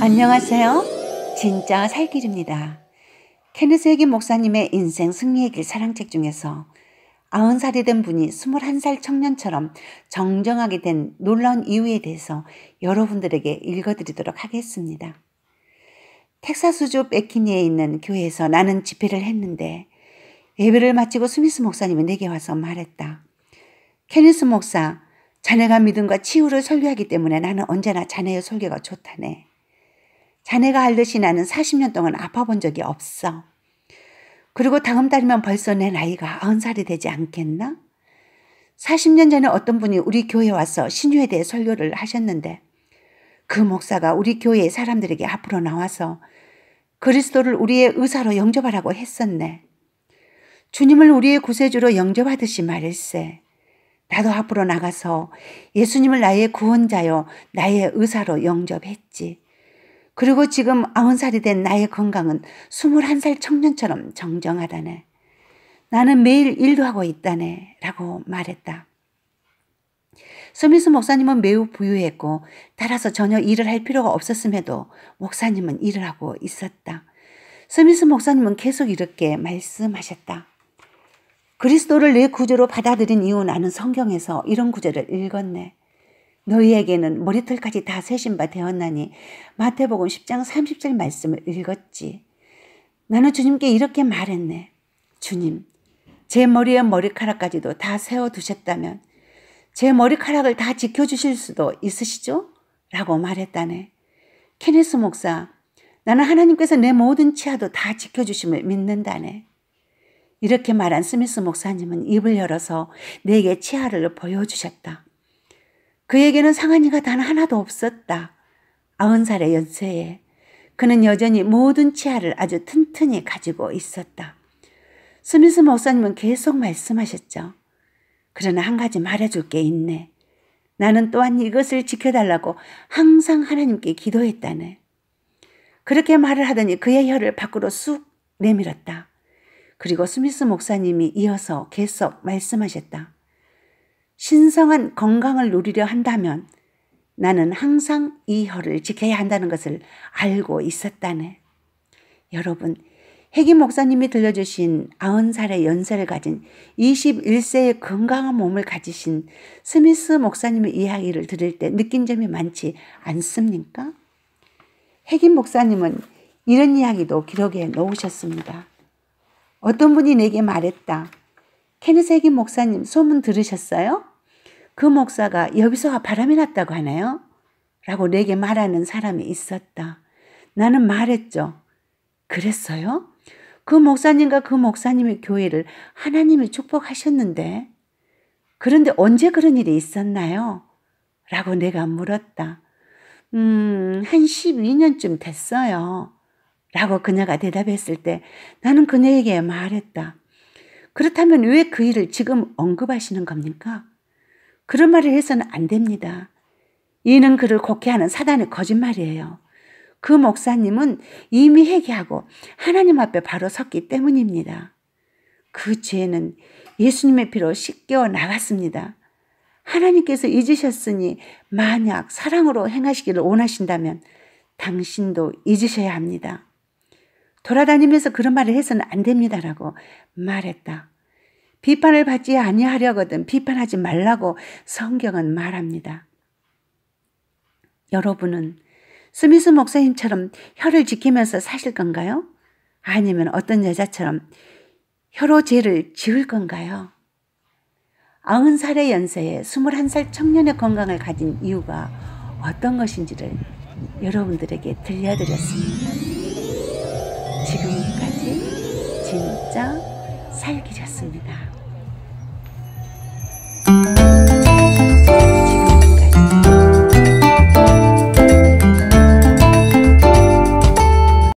안녕하세요. 진짜 살 길입니다. 케네스 에게 목사님의 인생 승리의 길 사랑책 중에서 90살이 된 분이 21살 청년처럼 정정하게 된 놀라운 이유에 대해서 여러분들에게 읽어드리도록 하겠습니다. 텍사스주 베키니에 있는 교회에서 나는 집회를 했는데 예배를 마치고 스미스 목사님이 내게 와서 말했다. 케네스 목사, 자네가 믿음과 치유를 설교하기 때문에 나는 언제나 자네의 설교가 좋다네. 자네가 알듯이 나는 40년 동안 아파 본 적이 없어. 그리고 다음 달이면 벌써 내 나이가 90살이 되지 않겠나? 40년 전에 어떤 분이 우리 교회 에 와서 신유에 대해 설교를 하셨는데 그 목사가 우리 교회의 사람들에게 앞으로 나와서 그리스도를 우리의 의사로 영접하라고 했었네. 주님을 우리의 구세주로 영접하듯이 말일세. 나도 앞으로 나가서 예수님을 나의 구원자요, 나의 의사로 영접했지. 그리고 지금 90살이 된 나의 건강은 21살 청년처럼 정정하다네. 나는 매일 일도 하고 있다네. 라고 말했다. 스미스 목사님은 매우 부유했고 따라서 전혀 일을 할 필요가 없었음에도 목사님은 일을 하고 있었다. 스미스 목사님은 계속 이렇게 말씀하셨다. 그리스도를 내구조로 받아들인 이유 나는 성경에서 이런 구절을 읽었네. 너희에게는 머리털까지 다 세신 바 되었나니 마태복음 10장 30절 말씀을 읽었지. 나는 주님께 이렇게 말했네. 주님, 제 머리에 머리카락까지도 다 세워 두셨다면 제 머리카락을 다 지켜 주실 수도 있으시죠? 라고 말했다네. 케네스 목사, 나는 하나님께서 내 모든 치아도 다 지켜 주심을 믿는다네. 이렇게 말한 스미스 목사님은 입을 열어서 내게 치아를 보여주셨다. 그에게는 상한 이가 단 하나도 없었다. 아흔 살의 연세에 그는 여전히 모든 치아를 아주 튼튼히 가지고 있었다. 스미스 목사님은 계속 말씀하셨죠. 그러나 한 가지 말해줄 게 있네. 나는 또한 이것을 지켜달라고 항상 하나님께 기도했다네. 그렇게 말을 하더니 그의 혀를 밖으로 쑥 내밀었다. 그리고 스미스 목사님이 이어서 계속 말씀하셨다. 신성한 건강을 누리려 한다면 나는 항상 이 혀를 지켜야 한다는 것을 알고 있었다네. 여러분, 해기 목사님이 들려주신 90살의 연세를 가진 21세의 건강한 몸을 가지신 스미스 목사님의 이야기를 들을 때 느낀 점이 많지 않습니까? 해긴 목사님은 이런 이야기도 기록에 놓으셨습니다. 어떤 분이 내게 말했다. 케네스 해긴 목사님 소문 들으셨어요? 그 목사가 여기서 바람이 났다고 하나요? 라고 내게 말하는 사람이 있었다. 나는 말했죠. 그랬어요? 그 목사님과 그 목사님의 교회를 하나님이 축복하셨는데, 그런데 언제 그런 일이 있었나요? 라고 내가 물었다. 음, 한 12년쯤 됐어요. 라고 그녀가 대답했을 때 나는 그녀에게 말했다. 그렇다면 왜 그 일을 지금 언급하시는 겁니까? 그런 말을 해서는 안 됩니다. 이는 그를 곱게 하는 사단의 거짓말이에요. 그 목사님은 이미 회개하고 하나님 앞에 바로 섰기 때문입니다. 그 죄는 예수님의 피로 씻겨 나갔습니다. 하나님께서 잊으셨으니 만약 사랑으로 행하시기를 원하신다면 당신도 잊으셔야 합니다. 돌아다니면서 그런 말을 해서는 안 됩니다라고 말했다. 비판을 받지 아니하려거든 비판하지 말라고 성경은 말합니다. 여러분은 스미스 목사님처럼 혀를 지키면서 사실 건가요? 아니면 어떤 여자처럼 혀로 죄를 지을 건가요? 90살의 연세에 21살 청년의 건강을 가진 이유가 어떤 것인지를 여러분들에게 들려드렸습니다. 지금까지 진짜 살기였습니다.